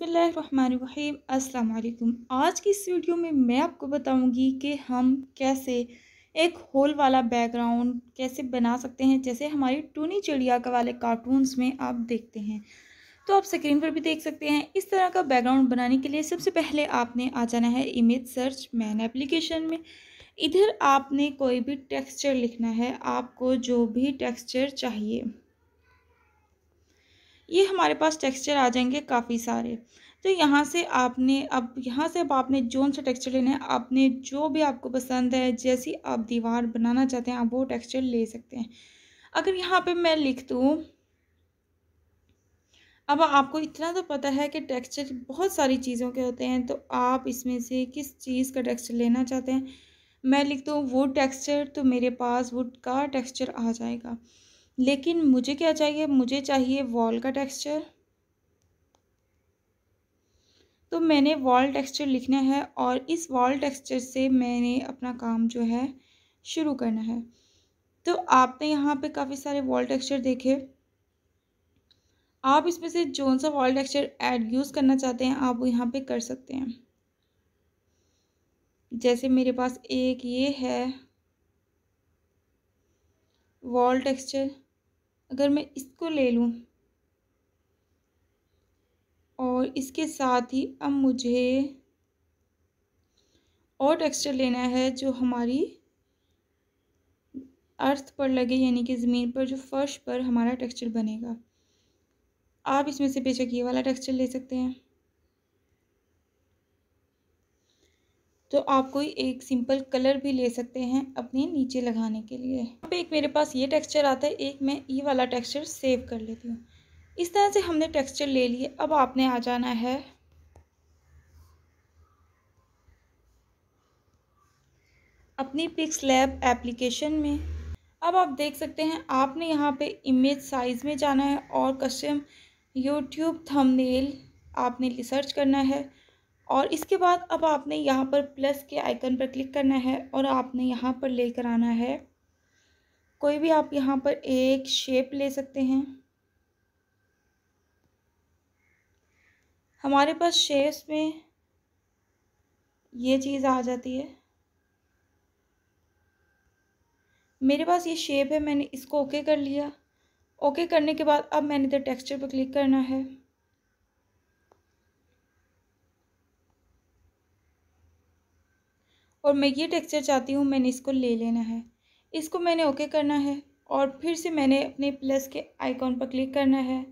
बसमिलीम अल्लाम आज की इस वीडियो में मैं आपको बताऊंगी कि हम कैसे एक होल वाला बैकग्राउंड कैसे बना सकते हैं जैसे हमारी टूनी चिड़िया का वाले कार्टून्स में आप देखते हैं तो आप स्क्रीन पर भी देख सकते हैं इस तरह का बैकग्राउंड बनाने के लिए सबसे पहले आपने आ जाना है इमेज सर्च मैन एप्लीकेशन में इधर आपने कोई भी टेक्स्चर लिखना है आपको जो भी टेक्स्चर चाहिए ये हमारे पास टेक्सचर आ जाएंगे काफ़ी सारे तो यहाँ से आपने अब यहाँ से अब आपने जोन सा टेक्सचर लेना है आपने जो भी आपको पसंद है जैसी आप दीवार बनाना चाहते हैं आप वो टेक्सचर ले सकते हैं अगर यहाँ पे मैं लिख दूँ अब आपको इतना तो पता है कि टेक्सचर बहुत सारी चीज़ों के होते हैं तो आप इसमें से किस चीज़ का टेक्सचर लेना चाहते हैं मैं लिख दूँ वुड टेक्स्चर तो मेरे पास वुड का टेक्स्चर आ जाएगा लेकिन मुझे क्या चाहिए मुझे चाहिए वॉल का टेक्सचर तो मैंने वॉल टेक्सचर लिखना है और इस वॉल टेक्सचर से मैंने अपना काम जो है शुरू करना है तो आपने यहाँ पे काफ़ी सारे वॉल टेक्सचर देखे आप इसमें से जौन सा वॉल टेक्सचर ऐड यूज़ करना चाहते हैं आप वो यहाँ पे कर सकते हैं जैसे मेरे पास एक ये है वॉल टेक्सचर अगर मैं इसको ले लूँ और इसके साथ ही अब मुझे और टेक्सचर लेना है जो हमारी अर्थ पर लगे यानी कि ज़मीन पर जो फर्श पर हमारा टेक्सचर बनेगा आप इसमें से बेशक ये वाला टेक्सचर ले सकते हैं तो आप कोई एक सिंपल कलर भी ले सकते हैं अपने नीचे लगाने के लिए यहाँ पे एक मेरे पास ये टेक्सचर आता है एक मैं ये वाला टेक्सचर सेव कर लेती हूँ इस तरह से हमने टेक्सचर ले लिए अब आपने आ जाना है अपनी पिक्स लैब एप्लीकेशन में अब आप देख सकते हैं आपने यहाँ पे इमेज साइज़ में जाना है और कस्टम यूट्यूब थंबनेल आपने रिसर्च करना है और इसके बाद अब आपने यहाँ पर प्लस के आइकन पर क्लिक करना है और आपने यहाँ पर लेकर आना है कोई भी आप यहाँ पर एक शेप ले सकते हैं हमारे पास शेप्स में ये चीज़ आ जाती है मेरे पास ये शेप है मैंने इसको ओके कर लिया ओके करने के बाद अब मैंने इधर टेक्सचर पर क्लिक करना है और मैं ये टेक्सचर चाहती हूँ मैंने इसको ले लेना है इसको मैंने ओके करना है और फिर से मैंने अपने प्लस के आइकॉन पर क्लिक करना है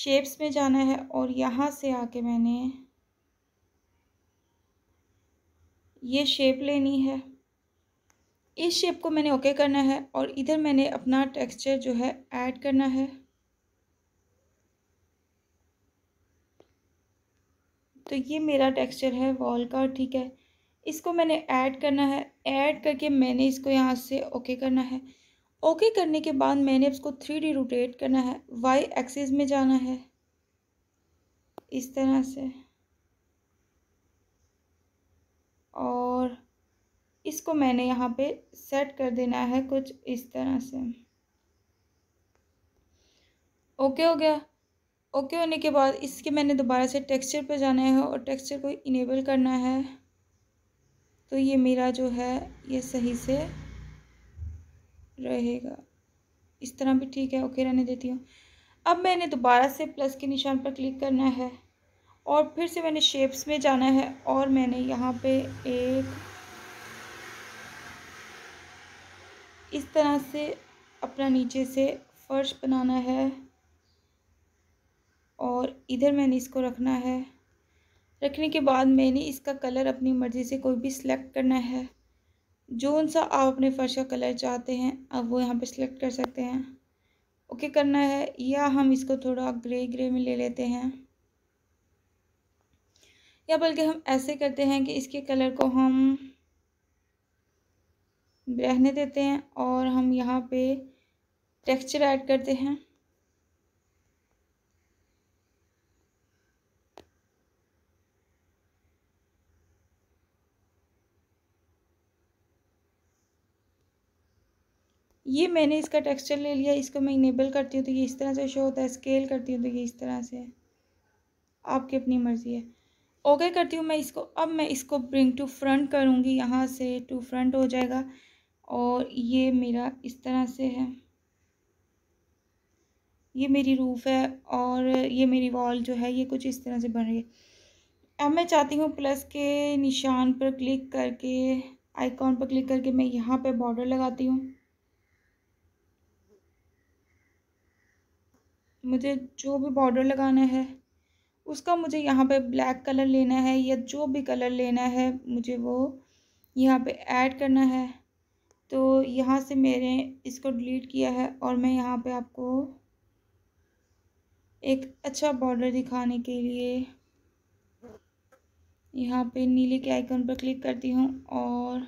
शेप्स में जाना है और यहाँ से आके मैंने ये शेप लेनी है इस शेप को मैंने ओके करना है और इधर मैंने अपना टेक्सचर जो है ऐड करना है तो ये मेरा टेक्सचर है वॉल का ठीक है इसको मैंने ऐड करना है ऐड करके मैंने इसको यहाँ से ओके करना है ओके करने के बाद मैंने इसको थ्री डी रोटेट करना है वाई एक्सिस में जाना है इस तरह से और इसको मैंने यहाँ पे सेट कर देना है कुछ इस तरह से ओके हो गया ओके होने के बाद इसके मैंने दोबारा से टेक्सचर पर जाना है और टेक्सचर को इनेबल करना है तो ये मेरा जो है ये सही से रहेगा इस तरह भी ठीक है ओके रहने देती हूँ अब मैंने दोबारा से प्लस के निशान पर क्लिक करना है और फिर से मैंने शेप्स में जाना है और मैंने यहाँ पे एक इस तरह से अपना नीचे से फ़र्श बनाना है और इधर मैंने इसको रखना है रखने के बाद मैंने इसका कलर अपनी मर्ज़ी से कोई भी सिलेक्ट करना है जो सा आप अपने फ़र्श का कलर चाहते हैं अब वो यहाँ पे सिलेक्ट कर सकते हैं ओके करना है या हम इसको थोड़ा ग्रे ग्रे में ले लेते हैं या बल्कि हम ऐसे करते हैं कि इसके कलर को हम रहने देते हैं और हम यहाँ पे टेक्सचर ऐड करते हैं ये मैंने इसका टेक्सचर ले लिया इसको मैं इनेबल करती हूँ तो ये इस तरह से शो होता है स्केल करती हूँ तो ये इस तरह से आपकी अपनी मर्ज़ी है ओके करती हूँ मैं इसको अब मैं इसको ब्रिंग टू फ्रंट करूँगी यहाँ से टू फ्रंट हो जाएगा और ये मेरा इस तरह से है ये मेरी रूफ़ है और ये मेरी वॉल जो है ये कुछ इस तरह से बन रही है अब मैं चाहती हूँ प्लस के निशान पर क्लिक करके आइकॉन पर क्लिक करके मैं यहाँ पे बॉर्डर लगाती हूँ मुझे जो भी बॉर्डर लगाना है उसका मुझे यहाँ पे ब्लैक कलर लेना है या जो भी कलर लेना है मुझे वो यहाँ पे ऐड करना है तो यहाँ से मैंने इसको डिलीट किया है और मैं यहाँ पे आपको एक अच्छा बॉर्डर दिखाने के लिए यहाँ पे नीले के आइकन पर क्लिक करती हूँ और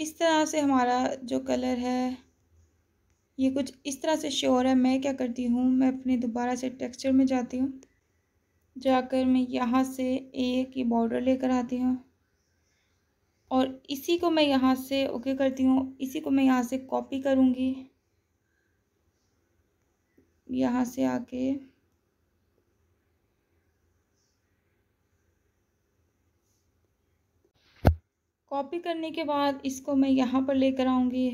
इस तरह से हमारा जो कलर है ये कुछ इस तरह से श्योर है मैं क्या करती हूँ मैं अपने दोबारा से टेक्सचर में जाती हूँ जाकर मैं यहाँ से एक ये बॉर्डर लेकर आती हूँ और इसी को मैं यहाँ से ओके करती हूँ इसी को मैं यहाँ से कॉपी करूँगी यहाँ से आके कॉपी करने के बाद इसको मैं यहाँ पर लेकर आऊँगी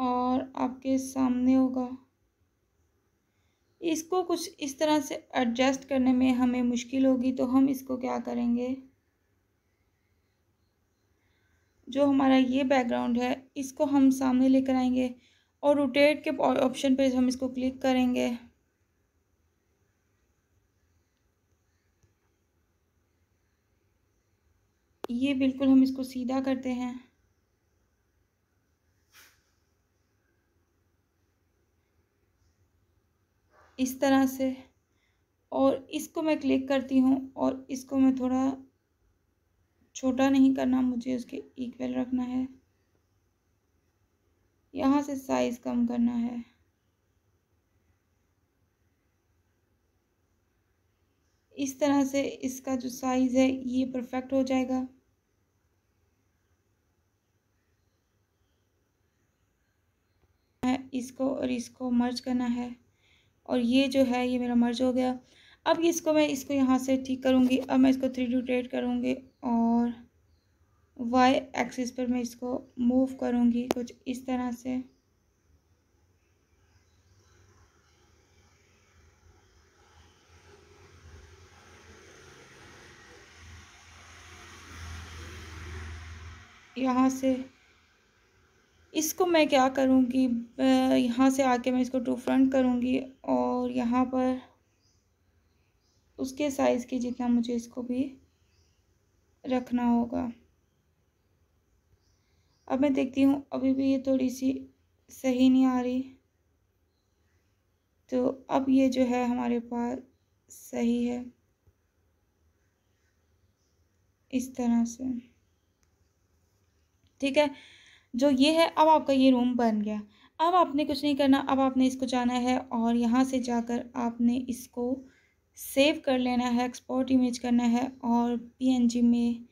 और आपके सामने होगा इसको कुछ इस तरह से एडजस्ट करने में हमें मुश्किल होगी तो हम इसको क्या करेंगे जो हमारा ये बैकग्राउंड है इसको हम सामने लेकर आएंगे और रोटेट के ऑप्शन पे हम इसको क्लिक करेंगे ये बिल्कुल हम इसको सीधा करते हैं इस तरह से और इसको मैं क्लिक करती हूँ और इसको मैं थोड़ा छोटा नहीं करना मुझे उसके इक्वल रखना है यहाँ से साइज़ कम करना है इस तरह से इसका जो साइज़ है ये परफेक्ट हो जाएगा इसको और इसको मर्ज करना है और ये जो है ये मेरा मर्ज हो गया अब इसको मैं इसको यहाँ से ठीक करूँगी अब मैं इसको थ्री रोटेट करूँगी और वाई एक्सिस पर मैं इसको मूव करूँगी कुछ इस तरह से यहाँ से इसको मैं क्या करूँगी यहाँ से आके मैं इसको टू फ्रंट करूँगी और यहाँ पर उसके साइज़ के जितना मुझे इसको भी रखना होगा अब मैं देखती हूँ अभी भी ये थोड़ी सी सही नहीं आ रही तो अब ये जो है हमारे पास सही है इस तरह से ठीक है जो ये है अब आपका ये रूम बन गया अब आपने कुछ नहीं करना अब आपने इसको जाना है और यहाँ से जाकर आपने इसको सेव कर लेना है एक्सपोर्ट इमेज करना है और पी में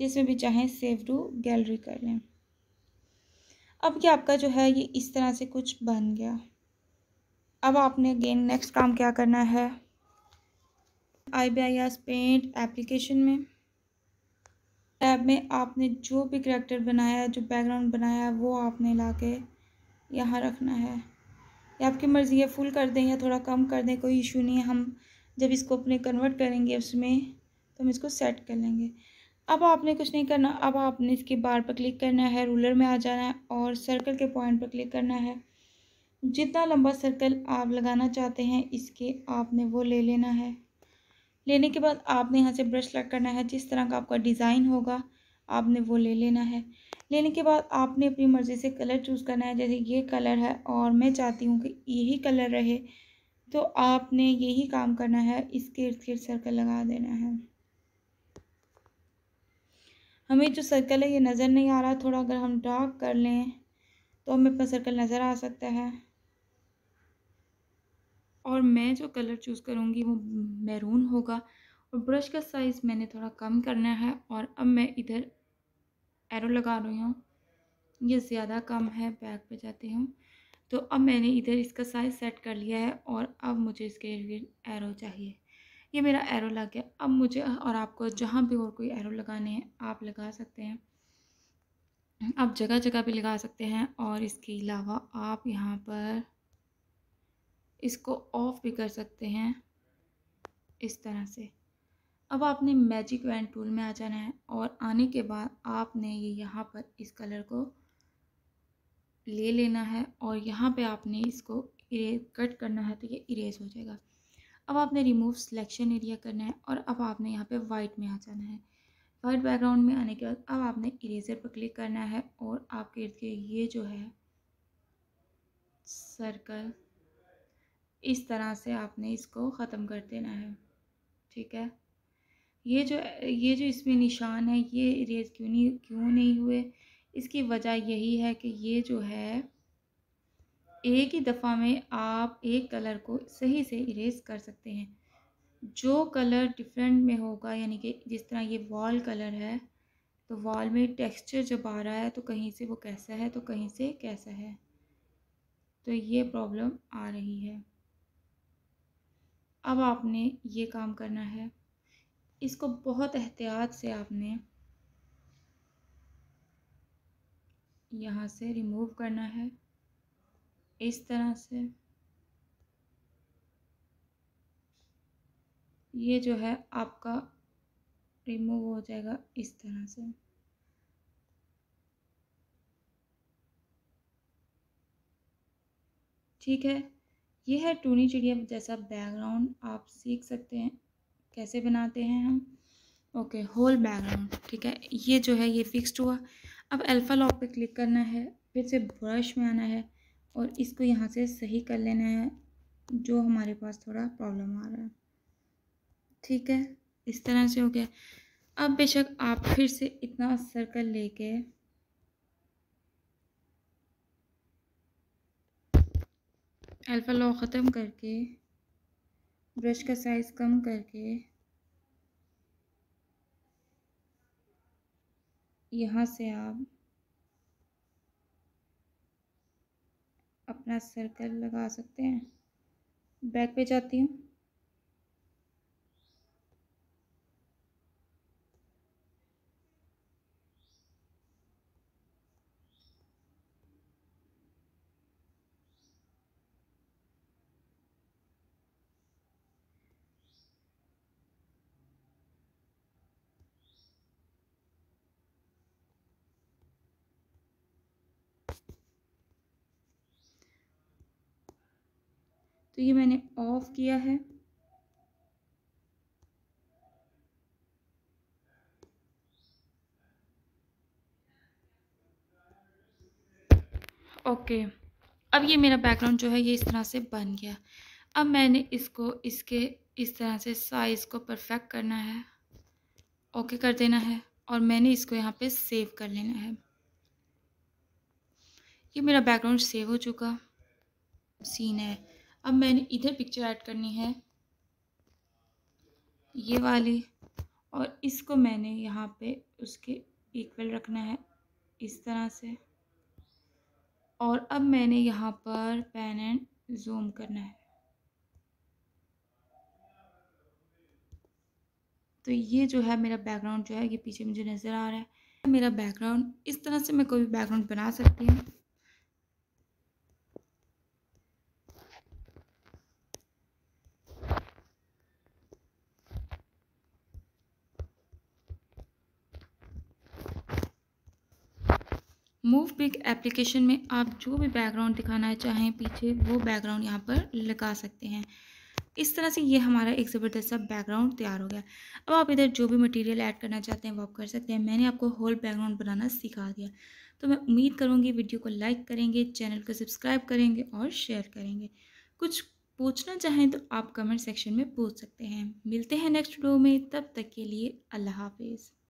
जिसमें भी चाहें सेव टू गैलरी कर लें अब क्या आपका जो है ये इस तरह से कुछ बन गया अब आपने अगेन नेक्स्ट काम क्या करना है I B I S paint application में टैब में आपने जो भी करेक्टर बनाया है जो बैकग्राउंड बनाया है वो आपने ला के यहाँ रखना है ये आपकी मर्ज़ी है फुल कर दें या थोड़ा कम कर दें कोई इशू नहीं है हम जब इसको अपने कन्वर्ट करेंगे उसमें तो हम इसको सेट कर लेंगे अब आपने कुछ नहीं करना अब आपने इसके बार पर क्लिक करना है रूलर में आ जाना है और सर्कल के पॉइंट पर क्लिक करना है जितना लंबा सर्कल आप लगाना चाहते हैं इसके आपने वो ले लेना है लेने के बाद आपने यहाँ से ब्रश लग करना है जिस तरह का आपका डिज़ाइन होगा आपने वो ले लेना है लेने के बाद आपने अपनी मर्ज़ी से कलर चूज़ करना है जैसे ये कलर है और मैं चाहती हूँ कि यही कलर रहे तो आपने यही काम करना है इसके इर्द गिर्द सर्कल लगा देना है हमें जो सर्कल है ये नज़र नहीं आ रहा थोड़ा अगर हम डार्क कर लें तो हमें अपना सर्कल नज़र आ सकता है और मैं जो कलर चूज़ करूँगी वो मैरून होगा और ब्रश का साइज़ मैंने थोड़ा कम करना है और अब मैं इधर एरो लगा रही हूँ ये ज़्यादा कम है बैक पे जाती हूँ तो अब मैंने इधर इसका साइज़ सेट कर लिया है और अब मुझे इसके लिए एरो चाहिए ये मेरा एरो लग गया अब मुझे और आपको जहाँ भी और कोई एरो लगाने हैं आप लगा सकते हैं आप जगह जगह भी लगा सकते हैं और इसके अलावा आप यहाँ पर इसको ऑफ़ भी कर सकते हैं इस तरह से अब आपने मैजिक वैन टूल में आ जाना है और आने के बाद आपने ये यहाँ पर इस कलर को ले लेना है और यहाँ पे आपने इसको इरेज कट करना है तो ये इरेज हो जाएगा अब आपने रिमूव सिलेक्शन एरिया करना है और अब आपने यहाँ पे वाइट में आ जाना है वाइट बैकग्राउंड में आने के बाद अब आपने इरेजर पर क्लिक करना है और आपके इर्द गिर्द ये जो है सर्कल इस तरह से आपने इसको ख़त्म कर देना है ठीक है ये जो ये जो इसमें निशान है ये इरेज क्यों नहीं क्यों नहीं हुए इसकी वजह यही है कि ये जो है एक ही दफ़ा में आप एक कलर को सही से इरेज कर सकते हैं जो कलर डिफरेंट में होगा यानी कि जिस तरह ये वॉल कलर है तो वॉल में टेक्सचर जब आ रहा है तो कहीं से वो कैसा है तो कहीं से कैसा है तो ये प्रॉब्लम आ रही है अब आपने ये काम करना है इसको बहुत एहतियात से आपने यहाँ से रिमूव करना है इस तरह से ये जो है आपका रिमूव हो जाएगा इस तरह से ठीक है ये है टूनी चिड़िया जैसा बैकग्राउंड आप सीख सकते हैं कैसे बनाते हैं हम ओके होल बैकग्राउंड ठीक है ये जो है ये फिक्स्ड हुआ अब अल्फ़ा लॉक पे क्लिक करना है फिर से ब्रश में आना है और इसको यहाँ से सही कर लेना है जो हमारे पास थोड़ा प्रॉब्लम आ रहा है ठीक है इस तरह से हो गया अब बेशक आप फिर से इतना सर्कल लेके अल्फ़ा लॉ ख़त्म करके ब्रश का साइज़ कम करके यहाँ से आप अपना सर्कल लगा सकते हैं बैक पे जाती हूँ तो ये मैंने ऑफ़ किया है ओके अब ये मेरा बैकग्राउंड जो है ये इस तरह से बन गया अब मैंने इसको इसके इस तरह से साइज़ को परफेक्ट करना है ओके कर देना है और मैंने इसको यहाँ पे सेव कर लेना है ये मेरा बैकग्राउंड सेव हो चुका सीन है अब मैंने इधर पिक्चर ऐड करनी है ये वाली और इसको मैंने यहाँ पे उसके इक्वल रखना है इस तरह से और अब मैंने यहाँ पर पेन एंड जूम करना है तो ये जो है मेरा बैकग्राउंड जो है ये पीछे मुझे नज़र आ रहा है मेरा बैकग्राउंड इस तरह से मैं कोई भी बैकग्राउंड बना सकती हूँ मूव बिग एप्लीकेशन में आप जो भी बैकग्राउंड दिखाना चाहें पीछे वो बैकग्राउंड यहाँ पर लगा सकते हैं इस तरह से ये हमारा एक ज़बरदस्त सा बैकग्राउंड तैयार हो गया अब आप इधर जो भी मटेरियल ऐड करना चाहते हैं वो आप कर सकते हैं मैंने आपको होल बैकग्राउंड बनाना सिखा दिया तो मैं उम्मीद करूँगी वीडियो को लाइक करेंगे चैनल को सब्सक्राइब करेंगे और शेयर करेंगे कुछ पूछना चाहें तो आप कमेंट सेक्शन में पूछ सकते हैं मिलते हैं नेक्स्ट वीडियो में तब तक के लिए अल्लाह हाफिज़